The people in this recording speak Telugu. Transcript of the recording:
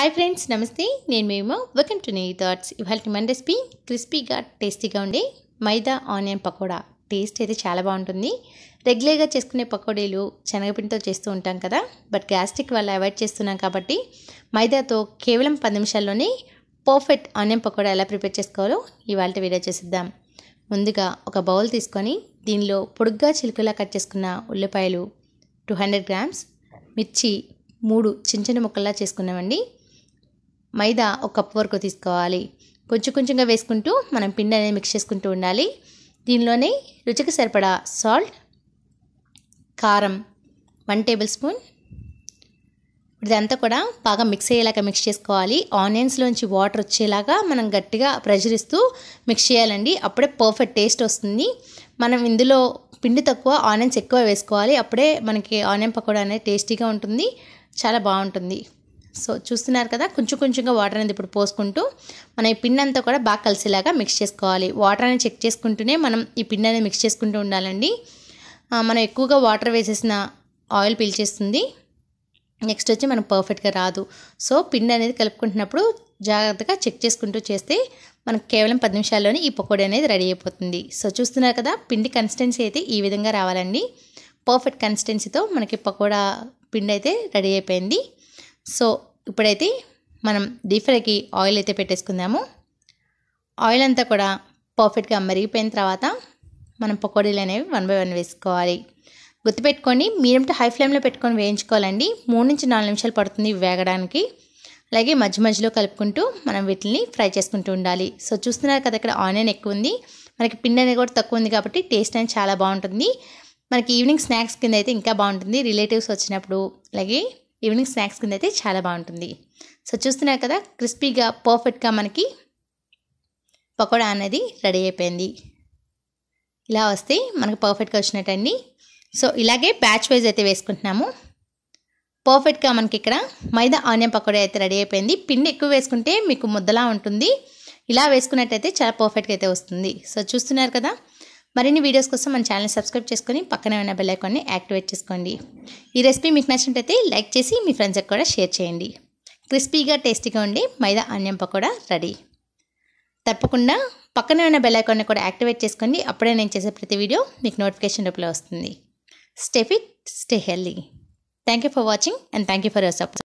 హాయ్ ఫ్రెండ్స్ నమస్తే నేను మేము వెల్కమ్ టు నీ థాట్స్ ఇవాళ మన రెసిపీ క్రిస్పీగా టేస్టీగా ఉండే మైదా ఆనియన్ పకోడా టేస్ట్ అయితే చాలా బాగుంటుంది రెగ్యులర్గా చేసుకునే పకోడీలు శనగపిండితో చేస్తూ ఉంటాం కదా బట్ గ్యాస్ట్రిక్ వల్ల అవాయిడ్ చేస్తున్నాం కాబట్టి మైదాతో కేవలం పది నిమిషాల్లోనే పర్ఫెక్ట్ ఆనియన్ పకోడా ఎలా ప్రిపేర్ చేసుకోవాలో ఇవాళ వీడియో చేసిద్దాం ముందుగా ఒక బౌల్ తీసుకొని దీనిలో పొడుగ్గా చిలుకలా కట్ చేసుకున్న ఉల్లిపాయలు టూ హండ్రెడ్ గ్రామ్స్ మిర్చి మూడు చిన్న చిన్న ముక్కల్లా చేసుకున్నామండి మైదా ఒక కప్పు వరకు తీసుకోవాలి కొంచెం కొంచెంగా వేసుకుంటూ మనం పిండి అనేది మిక్స్ చేసుకుంటూ ఉండాలి దీనిలోనే రుచికి సరిపడా సాల్ట్ కారం వన్ టేబుల్ స్పూన్ ఇదంతా కూడా బాగా మిక్స్ అయ్యేలాగా మిక్స్ చేసుకోవాలి ఆనియన్స్లోంచి వాటర్ వచ్చేలాగా మనం గట్టిగా ప్రెషర్ ఇస్తూ మిక్స్ చేయాలండి అప్పుడే పర్ఫెక్ట్ టేస్ట్ వస్తుంది మనం ఇందులో పిండి తక్కువ ఆనియన్స్ ఎక్కువ వేసుకోవాలి అప్పుడే మనకి ఆనియన్ పకోడా అనేది టేస్టీగా ఉంటుంది చాలా బాగుంటుంది సో చూస్తున్నారు కదా కొంచెం కొంచెంగా వాటర్ అనేది ఇప్పుడు పోసుకుంటూ మనం ఈ పిండి అంతా కూడా బాగా కలిసేలాగా మిక్స్ చేసుకోవాలి వాటర్ అనేది చెక్ చేసుకుంటూనే మనం ఈ పిండి అనేది మిక్స్ చేసుకుంటూ ఉండాలండి మనం ఎక్కువగా వాటర్ వేసేసిన ఆయిల్ పీల్చేస్తుంది నెక్స్ట్ వచ్చి మనం పర్ఫెక్ట్గా రాదు సో పిండి అనేది కలుపుకుంటున్నప్పుడు జాగ్రత్తగా చెక్ చేసుకుంటూ చేస్తే మనకు కేవలం పది నిమిషాల్లోనే ఈ పకోడీ అనేది రెడీ అయిపోతుంది సో చూస్తున్నారు కదా పిండి కన్సిస్టెన్సీ అయితే ఈ విధంగా రావాలండి పర్ఫెక్ట్ కన్సిస్టెన్సీతో మనకి పకోడా పిండి అయితే రెడీ అయిపోయింది సో ఇప్పుడైతే మనం డీప్ ఫ్రైకి ఆయిల్ అయితే పెట్టేసుకుందాము ఆయిల్ అంతా కూడా పర్ఫెక్ట్గా మరిగిపోయిన తర్వాత మనం పకోడీలు అనేవి వన్ బై వన్ వేసుకోవాలి గుర్తుపెట్టుకోండి మీడియం టు హై ఫ్లేమ్లో పెట్టుకొని వేయించుకోవాలండి మూడు నుంచి నాలుగు నిమిషాలు పడుతుంది వేగడానికి అలాగే మధ్య మధ్యలో కలుపుకుంటూ మనం వీటిని ఫ్రై చేసుకుంటూ ఉండాలి సో చూస్తున్నారు కదా ఇక్కడ ఆనియన్ ఎక్కువ ఉంది మనకి పిండి అనేది కూడా తక్కువ ఉంది కాబట్టి టేస్ట్ అనేది చాలా బాగుంటుంది మనకి ఈవినింగ్ స్నాక్స్ కింద అయితే ఇంకా బాగుంటుంది రిలేటివ్స్ వచ్చినప్పుడు అలాగే ఈవినింగ్ స్నాక్స్ కింద అయితే చాలా బాగుంటుంది సో చూస్తున్నారు కదా క్రిస్పీగా పర్ఫెక్ట్గా మనకి పకోడా అనేది రెడీ అయిపోయింది ఇలా వస్తే మనకు పర్ఫెక్ట్గా వచ్చినట్టండి సో ఇలాగే బ్యాచ్ వైజ్ అయితే వేసుకుంటున్నాము పర్ఫెక్ట్గా మనకి ఇక్కడ మైదా ఆనియన్ పకోడా అయితే రెడీ అయిపోయింది పిండి ఎక్కువ వేసుకుంటే మీకు ముద్దలా ఉంటుంది ఇలా వేసుకున్నట్టయితే చాలా పర్ఫెక్ట్గా అయితే వస్తుంది సో చూస్తున్నారు కదా మరిన్ని వీడియోస్ కోసం మన ఛానల్ సబ్స్క్రైబ్ చేసుకొని పక్కనే ఉన్న బెల్లైకాన్ని యాక్టివేట్ చేసుకోండి ఈ రెసిపీ మీకు నచ్చినట్టయితే లైక్ చేసి మీ ఫ్రెండ్స్కి కూడా షేర్ చేయండి క్రిస్పీగా టేస్టీగా ఉండి మైదా అన్యం పకోడా రెడీ తప్పకుండా పక్కనే ఉన్న బెల్లైకాన్ని కూడా యాక్టివేట్ చేసుకోండి అప్పుడే నేను చేసే ప్రతి వీడియో మీకు నోటిఫికేషన్ రూపంలో వస్తుంది stay fit stay healthy thank you for watching and thank you for your support